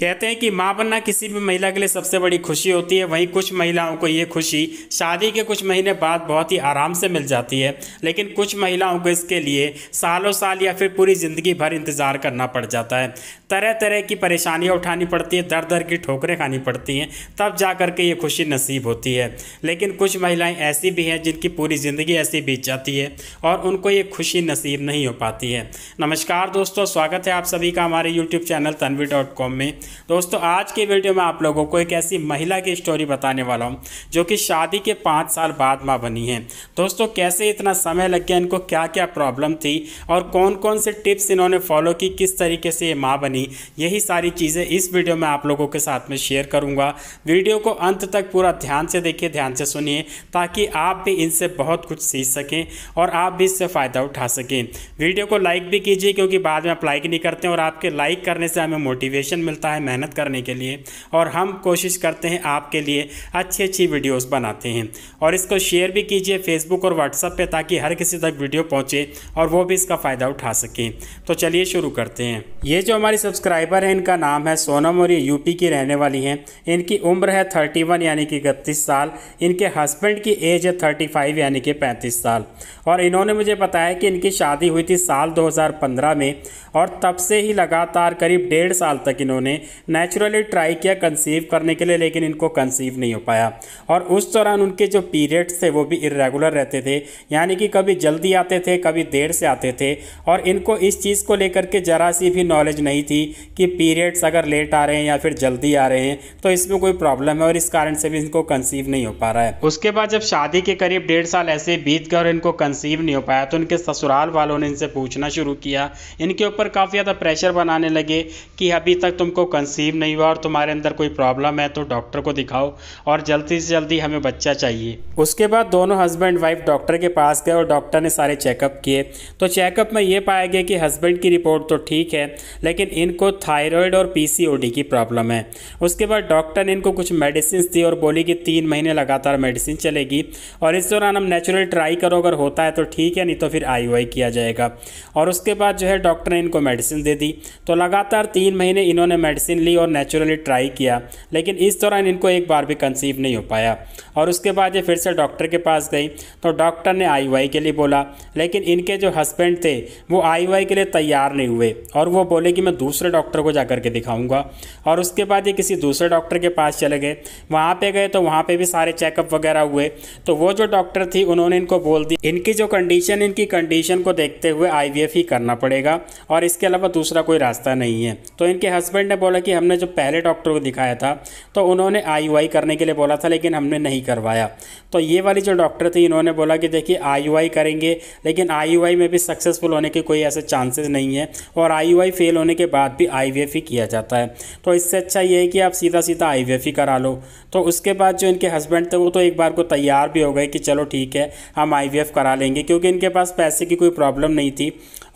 कहते हैं कि माँ बनना किसी भी महिला के लिए सबसे बड़ी खुशी होती है वहीं कुछ महिलाओं को ये खुशी शादी के कुछ महीने बाद बहुत ही आराम से मिल जाती है लेकिन कुछ महिलाओं को इसके लिए सालों साल या फिर पूरी ज़िंदगी भर इंतज़ार करना पड़ जाता है तरह तरह की परेशानियाँ उठानी पड़ती है दर दर की ठोकरें खानी पड़ती हैं तब जा कर के ये खुशी नसीब होती है लेकिन कुछ महिलाएँ ऐसी भी हैं जिनकी पूरी ज़िंदगी ऐसी बीत जाती है और उनको ये खुशी नसीब नहीं हो पाती है नमस्कार दोस्तों स्वागत है आप सभी का हमारे यूट्यूब चैनल तनवी में दोस्तों आज के वीडियो में आप लोगों को एक ऐसी महिला की स्टोरी बताने वाला हूँ जो कि शादी के पाँच साल बाद माँ बनी है दोस्तों कैसे इतना समय लग गया इनको क्या क्या प्रॉब्लम थी और कौन कौन से टिप्स इन्होंने फॉलो की किस तरीके से ये माँ बनी यही सारी चीज़ें इस वीडियो में आप लोगों के साथ में शेयर करूँगा वीडियो को अंत तक पूरा ध्यान से देखिए ध्यान से सुनिए ताकि आप भी इनसे बहुत कुछ सीख सकें और आप भी इससे फ़ायदा उठा सकें वीडियो को लाइक भी कीजिए क्योंकि बाद में आप लाइक नहीं करते और आपके लाइक करने से हमें मोटिवेशन मिलता है है मेहनत करने के लिए और हम कोशिश करते हैं आपके लिए अच्छी अच्छी वीडियोस बनाते हैं और इसको शेयर भी कीजिए फेसबुक और व्हाट्सअप पे ताकि हर किसी तक वीडियो पहुंचे और वो भी इसका फ़ायदा उठा सकें तो चलिए शुरू करते हैं ये जो हमारी सब्सक्राइबर हैं इनका नाम है सोनम और ये यूपी की रहने वाली हैं इनकी उम्र है थर्टी यानी कि इकतीस साल इनके हस्बैंड की एज है थर्टी यानी कि पैंतीस साल और इन्होंने मुझे बताया कि इनकी शादी हुई थी साल दो में और तब से ही लगातार करीब डेढ़ साल तक इन्होंने नेचुरली ट्राई किया कंसीव करने के लिए लेकिन इनको कंसीव नहीं हो पाया और उस दौरान उनके जो पीरियड्स थे वो भी इरेगुलर रहते थे यानी कि कभी जल्दी आते थे कभी देर से आते थे और इनको इस चीज़ को लेकर के ज़रा सी भी नॉलेज नहीं थी कि पीरियड्स अगर लेट आ रहे हैं या फिर जल्दी आ रहे हैं तो इसमें कोई प्रॉब्लम है और इस कारण से भी इनको कंसीव नहीं हो पा रहा है उसके बाद जब शादी के करीब डेढ़ साल ऐसे बीत गए और इनको कंसीव नहीं हो पाया तो इनके ससुराल वालों ने इनसे पूछना शुरू किया इनके ऊपर काफ़ी ज़्यादा प्रेशर बनाने लगे कि अभी तक तुमको कंसीव नहीं हुआ और तुम्हारे अंदर कोई प्रॉब्लम है तो डॉक्टर को दिखाओ और जल्दी से जल्दी हमें बच्चा चाहिए उसके बाद दोनों हस्बैंड वाइफ डॉक्टर के पास गए और डॉक्टर ने सारे चेकअप किए तो चेकअप में ये पाया गया कि हस्बैंड की रिपोर्ट तो ठीक है लेकिन इनको थायरॉयड और पी की प्रॉब्लम है उसके बाद डॉक्टर ने इनको कुछ मेडिसिन दी और बोली कि तीन महीने लगातार मेडिसिन चलेगी और इस दौरान हम नेचुरल ट्राई करो अगर होता है तो ठीक है नहीं तो फिर आई किया जाएगा और उसके बाद जो है डॉक्टर ने इनको मेडिसिन दे दी तो लगातार तीन महीने इन्होंने मेडिसिन वैक्सीन ली और नेचुरली ट्राई किया लेकिन इस दौरान इनको एक बार भी कंसीव नहीं हो पाया और उसके बाद ये फिर से डॉक्टर के पास गई तो डॉक्टर ने आई के लिए बोला लेकिन इनके जो हस्बैंड थे वो आई के लिए तैयार नहीं हुए और वो बोले कि मैं दूसरे डॉक्टर को जा के दिखाऊँगा और उसके बाद ये किसी दूसरे डॉक्टर के पास चले गए वहाँ पर गए तो वहाँ पर भी सारे चेकअप वगैरह हुए तो वो जो डॉक्टर थी उन्होंने इनको बोल दी इनकी जो कंडीशन इनकी कंडीशन को देखते हुए आई ही करना पड़ेगा और इसके अलावा दूसरा कोई रास्ता नहीं है तो इनके हस्बैंड ने बोला कि हमने जो पहले डॉक्टर को दिखाया था तो उन्होंने आई करने के लिए बोला था लेकिन हमने नहीं करवाया तो ये वाली जो डॉक्टर थी इन्होंने बोला कि देखिए आई करेंगे लेकिन आई में भी सक्सेसफुल होने के कोई ऐसे चांसेस नहीं है और आई फेल होने के बाद भी आई ही किया जाता है तो इससे अच्छा ये है कि आप सीधा सीधा आई ही करा लो तो उसके बाद जो इनके हस्बैंड थे वो तो एक बार को तैयार भी हो गए कि चलो ठीक है हम आई करा लेंगे क्योंकि इनके पास पैसे की कोई प्रॉब्लम नहीं थी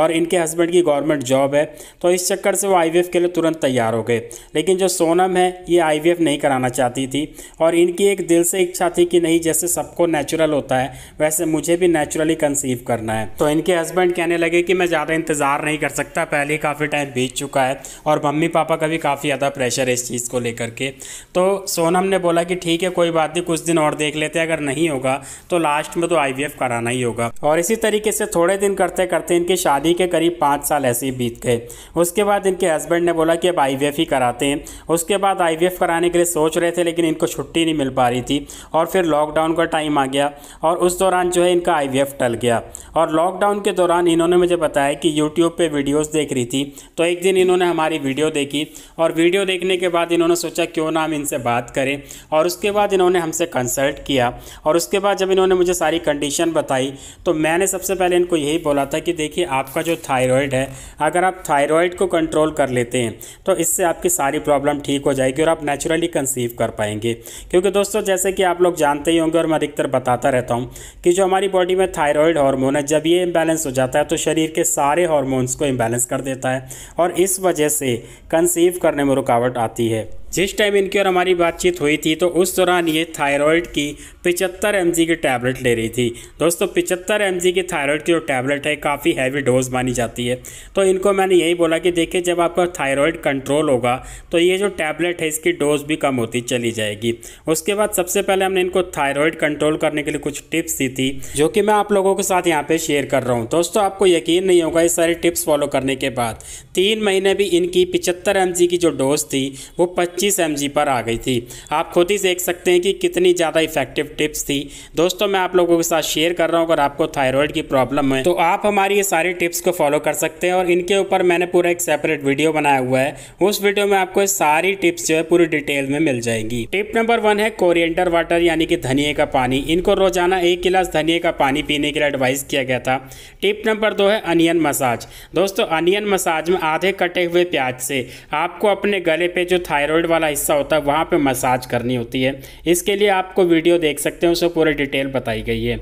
और इनके हस्बैंड की गवर्नमेंट जॉब है तो इस चक्कर से वो आई के लिए तुरंत तैयार हो गए लेकिन जो सोनम है ये आईवीएफ नहीं कराना चाहती थी और इनकी एक दिल से इच्छा थी कि नहीं जैसे सबको नेचुरल होता है वैसे मुझे भी नेचुरली कंसीव करना है तो इनके हस्बैंड कहने लगे कि मैं ज़्यादा इंतज़ार नहीं कर सकता पहले ही काफ़ी टाइम बीत चुका है और मम्मी पापा का भी काफ़ी ज़्यादा प्रेशर है इस चीज़ को लेकर के तो सोनम ने बोला कि ठीक है कोई बात नहीं कुछ दिन और देख लेते हैं अगर नहीं होगा तो लास्ट में तो आई कराना ही होगा और इसी तरीके से थोड़े दिन करते करते इनकी शादी के करीब पाँच साल ऐसे ही बीत गए उसके बाद इनके हस्बैंड ने बोला कि अब आई ही कराते हैं उसके बाद आई कराने के लिए सोच रहे थे लेकिन इनको छुट्टी नहीं मिल पा रही थी और फिर लॉकडाउन का टाइम आ गया और उस दौरान जो है इनका आई टल गया और लॉकडाउन के दौरान इन्होंने मुझे बताया कि यूट्यूब पर वीडियोज़ देख रही थी तो एक दिन इन्होंने हमारी वीडियो देखी और वीडियो देखने के बाद इन्होंने सोचा क्यों ना हम इनसे बात करें और उसके बाद इन्होंने हमसे कंसल्ट किया और उसके बाद जब इन्होंने मुझे सारी कंडीशन बताई तो मैंने सबसे पहले इनको यही बोला था कि देखिए आपका जो थायराइड है अगर आप थायराइड को कंट्रोल कर लेते हैं तो इससे इससे आपकी सारी प्रॉब्लम ठीक हो जाएगी और आप नेचुरली कंसीव कर पाएंगे क्योंकि दोस्तों जैसे कि आप लोग जानते ही होंगे और मैं अधिकतर बताता रहता हूँ कि जो हमारी बॉडी में थायरॉयड हार्मोन है जब ये इम्बैलेंस हो जाता है तो शरीर के सारे हॉर्मोन्स को इम्बैलेंस कर देता है और इस वजह से कंसीव करने में रुकावट आती है जिस टाइम इनकी और हमारी बातचीत हुई थी तो उस दौरान ये थायराइड की 75 एम की टैबलेट ले रही थी दोस्तों 75 एम की थायराइड की जो टैबलेट है काफ़ी हैवी डोज मानी जाती है तो इनको मैंने यही बोला कि देखिए जब आपका थायराइड कंट्रोल होगा तो ये जो टैबलेट है इसकी डोज भी कम होती चली जाएगी उसके बाद सबसे पहले हमने इनको थायरॉयड कंट्रोल करने के लिए कुछ टिप्स दी थी जो कि मैं आप लोगों के साथ यहाँ पर शेयर कर रहा हूँ दोस्तों आपको यकीन नहीं होगा ये सारी टिप्स फॉलो करने के बाद तीन महीने भी इनकी पिचहत्तर एम की जो डोज थी वो पच्चीस एम पर आ गई थी आप खुद ही देख सकते हैं कि कितनी ज़्यादा इफेक्टिव टिप्स थी दोस्तों मैं आप लोगों के साथ शेयर कर रहा हूँ अगर आपको थायराइड की प्रॉब्लम है तो आप हमारी ये सारी टिप्स को फॉलो कर सकते हैं और इनके ऊपर मैंने पूरा एक सेपरेट वीडियो बनाया हुआ है उस वीडियो में आपको सारी टिप्स जो है पूरी डिटेल में मिल जाएंगी टिप नंबर वन है कोरियंटर वाटर यानी कि धनिए का पानी इनको रोजाना एक गिलास धनिए का पानी पीने के लिए एडवाइस किया गया था टिप नंबर दो है अनियन मसाज दोस्तों अनियन मसाज में आधे कटे हुए प्याज से आपको अपने गले पे जो थायराइड हेड वाला हिस्सा होता है वहाँ पे मसाज करनी होती है इसके लिए आपको वीडियो देख सकते हैं उसमें पूरी डिटेल बताई गई है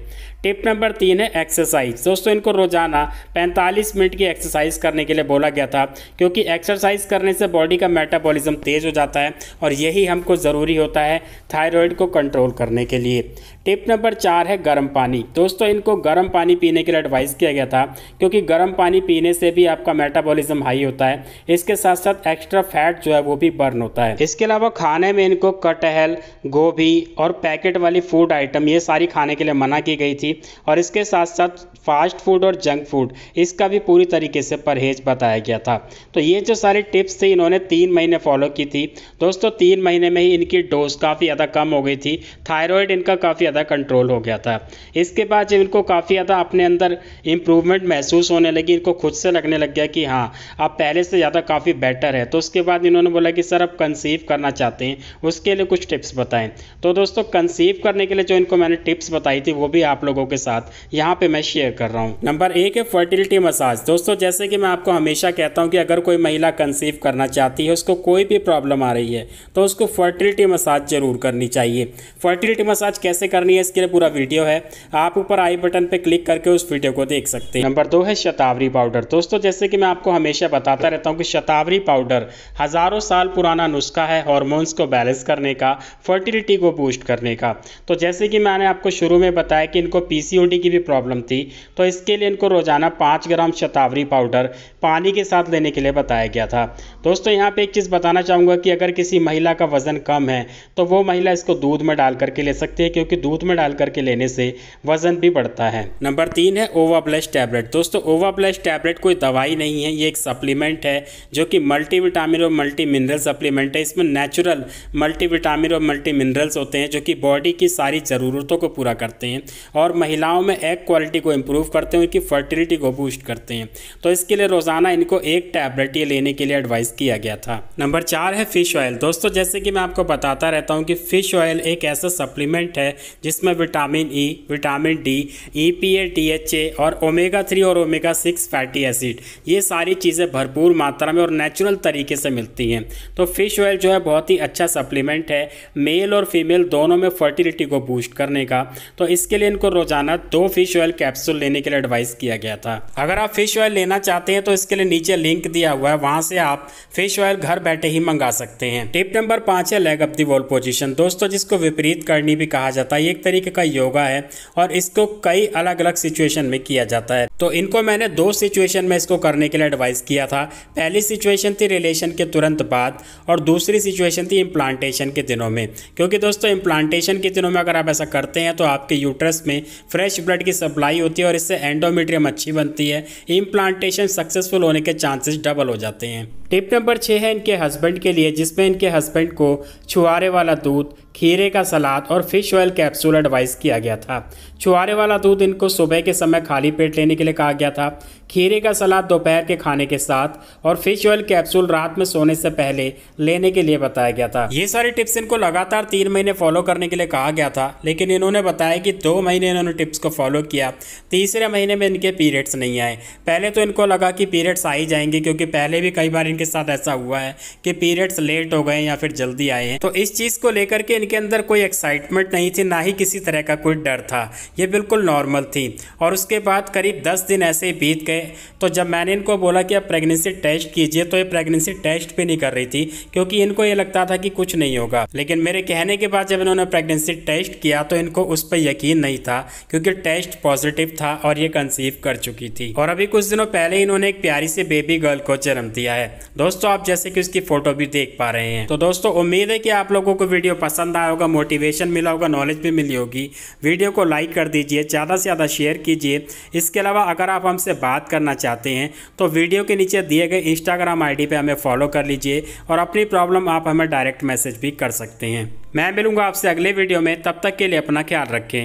टिप नंबर तीन है एक्सरसाइज दोस्तों इनको रोजाना 45 मिनट की एक्सरसाइज करने के लिए बोला गया था क्योंकि एक्सरसाइज करने से बॉडी का मेटाबॉलिज्म तेज़ हो जाता है और यही हमको ज़रूरी होता है थायराइड को कंट्रोल करने के लिए टिप नंबर चार है गर्म पानी दोस्तों इनको गर्म पानी पीने के लिए एडवाइस किया गया था क्योंकि गर्म पानी पीने से भी आपका मेटाबॉलिज्म हाई होता है इसके साथ साथ एक्स्ट्रा फैट जो है वो भी बर्न होता है इसके अलावा खाने में इनको कटहल गोभी और पैकेट वाली फूड आइटम ये सारी खाने के लिए मना की गई थी होगी और इसके साथ साथ फास्ट फूड और जंक फूड इसका भी पूरी तरीके से परहेज बताया गया था तो ये जो सारे टिप्स थी इन्होंने तीन महीने फॉलो की थी दोस्तों तीन महीने में ही इनकी डोज काफ़ी ज़्यादा कम हो गई थी थायराइड इनका काफ़ी ज़्यादा कंट्रोल हो गया था इसके बाद जब इनको काफ़ी ज़्यादा अपने अंदर इम्प्रूवमेंट महसूस होने लगी इनको खुद से लगने लग गया कि हाँ अब पहले से ज़्यादा काफ़ी बेटर है तो उसके बाद इन्होंने बोला कि सर अब कंसीव करना चाहते हैं उसके लिए कुछ टिप्स बताएं तो दोस्तों कंसीव करने के लिए जो इनको मैंने टिप्स बताई थी वो भी आप लोगों लोगों के साथ यहाँ पे मैं शेयर कर रहा हूँ नंबर एक है फर्टिलिटी मसाज दोस्तों जैसे कि मैं आपको हमेशा कहता हूँ कि अगर कोई महिला कंसीव करना चाहती है उसको कोई भी प्रॉब्लम आ रही है तो उसको फर्टिलिटी मसाज ज़रूर करनी चाहिए फर्टिलिटी मसाज कैसे करनी है इसके लिए पूरा वीडियो है आप ऊपर आई बटन पर क्लिक करके उस वीडियो को देख सकते हैं नंबर दो है शतावरी पाउडर दोस्तों जैसे कि मैं आपको हमेशा बताता रहता हूँ कि शतावरी पाउडर हज़ारों साल पुराना नुस्खा है हॉर्मोन्स को बैलेंस करने का फर्टिलिटी को बूस्ट करने का तो जैसे कि मैंने आपको शुरू में बताया कि इनको पीसीओडी की भी प्रॉब्लम थी तो इसके लिए इनको रोज़ाना पाँच ग्राम शतावरी पाउडर पानी के साथ लेने के लिए बताया गया था दोस्तों यहाँ पे एक चीज़ बताना चाहूँगा कि अगर किसी महिला का वज़न कम है तो वो महिला इसको दूध में डाल करके ले सकती है क्योंकि दूध में डाल करके लेने से वज़न भी बढ़ता है नंबर तीन है ओवा प्लस टैबलेट दोस्तों ओवा प्लस टैबलेट कोई दवाई नहीं है ये एक सप्लीमेंट है जो कि मल्टी विटामिन और मल्टी मिनरल सप्लीमेंट है इसमें नेचुरल मल्टी विटामिन और मल्टी मिनरल्स होते हैं जो कि बॉडी की सारी ज़रूरतों को पूरा करते हैं और महिलाओं में एग क्वालिटी को इम्प्रूव करते हैं उनकी फर्टिलिटी को बूस्ट करते हैं तो इसके लिए रोज़ाना इनको एक टैबलेट ये लेने के लिए एडवाइस किया गया था नंबर चार है फ़िश ऑयल दोस्तों जैसे कि मैं आपको बताता रहता हूँ कि फ़िश ऑयल एक ऐसा सप्लीमेंट है जिसमें vitamin E e, vitamin D E P A H A और ओमेगा थ्री और ओमेगा सिक्स फैटी एसिड ये सारी चीज़ें भरपूर मात्रा में और नेचुरल तरीके से मिलती हैं तो फ़िश ऑयल जो है बहुत ही अच्छा सप्लीमेंट है मेल और फीमेल दोनों में फर्टिलिटी को बूस्ट करने का तो इसके लिए इनको रोजाना दो फिश ऑयल कैप्सूल लेने के लिए एडवाइस किया गया था अगर आप फिश ऑयल लेना चाहते हैं तो इसके लिए नीचे लिंक दिया हुआ है वहां से आप फिश ऑयल घर बैठे ही मंगा सकते हैं टिप नंबर पांच है leg up the wall position दोस्तों जिसको विपरीत करनी भी कहा जाता है एक तरीके का योगा है और इसको कई अलग अलग सिचुएशन में किया जाता है तो इनको मैंने दो सिचुएशन में इसको करने के लिए एडवाइस किया था पहली सिचुएशन थी रिलेशन के तुरंत बाद और दूसरी सिचुएशन थी इम्प्लांटेशन के दिनों में क्योंकि दोस्तों इम्प्लांटेशन के दिनों में अगर आप ऐसा करते हैं तो आपके यूट्रस में फ्रेश ब्लड की सप्लाई होती है और इससे एंडोमेट्रियम अच्छी बनती है इम्प्लांटेशन सक्सेसफुल होने के चांसेस डबल हो जाते हैं टिप नंबर छः है इनके हस्बैंड के लिए जिसमें इनके हस्बैंड को छुआरे वाला दूध खीरे का सलाद और फिश ऑयल कैप्सूल एडवाइस किया गया था छुहारे वाला दूध इनको सुबह के समय खाली पेट लेने के लिए कहा गया था खीरे का सलाद दोपहर के खाने के साथ और फिश ऑयल कैप्सूल रात में सोने से पहले लेने के लिए बताया गया था ये सारी टिप्स इनको लगातार तीन महीने फॉलो करने के लिए कहा गया था लेकिन इन्होंने बताया कि दो महीने इन्होंने टिप्स को फॉलो किया तीसरे महीने में इनके पीरियड्स नहीं आए पहले तो इनको लगा कि पीरियड्स आ ही जाएंगे क्योंकि पहले भी कई बार इनके साथ ऐसा हुआ है कि पीरियड्स लेट हो गए या फिर जल्दी आए हैं तो इस चीज़ को लेकर के इनके अंदर कोई एक्साइटमेंट नहीं थी ना ही किसी तरह का कोई डर था ये बिल्कुल नॉर्मल थी और उसके बाद करीब दस दिन ऐसे ही बीत गए तो जब मैंने इनको बोला कि आप प्रेगनेंसी टेस्ट कीजिए तो ये प्रेगनेंसी टेस्ट भी नहीं कर रही थी क्योंकि इनको ये लगता था कि कुछ नहीं होगा लेकिन मेरे कहने के बाद जब इन्होंने प्रेगनेंसी टेस्ट किया तो इनको उस पर यकीन नहीं था क्योंकि टेस्ट पॉजिटिव था और ये कंसीव कर चुकी थी और अभी कुछ दिनों पहले इन्होंने एक प्यारी से बेबी गर्ल को जन्म दिया है दोस्तों आप जैसे कि उसकी फोटो भी देख पा रहे हैं तो दोस्तों उम्मीद है कि आप लोगों को वीडियो पसंद पसंद आया होगा मोटिवेशन मिला होगा नॉलेज भी मिली होगी वीडियो को लाइक कर दीजिए ज़्यादा से ज़्यादा शेयर कीजिए इसके अलावा अगर आप हमसे बात करना चाहते हैं तो वीडियो के नीचे दिए गए इंस्टाग्राम आई पे हमें फॉलो कर लीजिए और अपनी प्रॉब्लम आप हमें डायरेक्ट मैसेज भी कर सकते हैं मैं मिलूंगा आपसे अगले वीडियो में तब तक के लिए अपना ख्याल रखें